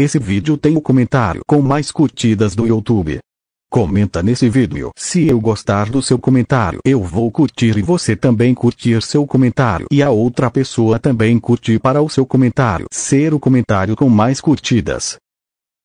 Esse vídeo tem o comentário com mais curtidas do YouTube. Comenta nesse vídeo. Se eu gostar do seu comentário, eu vou curtir e você também curtir seu comentário e a outra pessoa também curtir para o seu comentário ser o comentário com mais curtidas.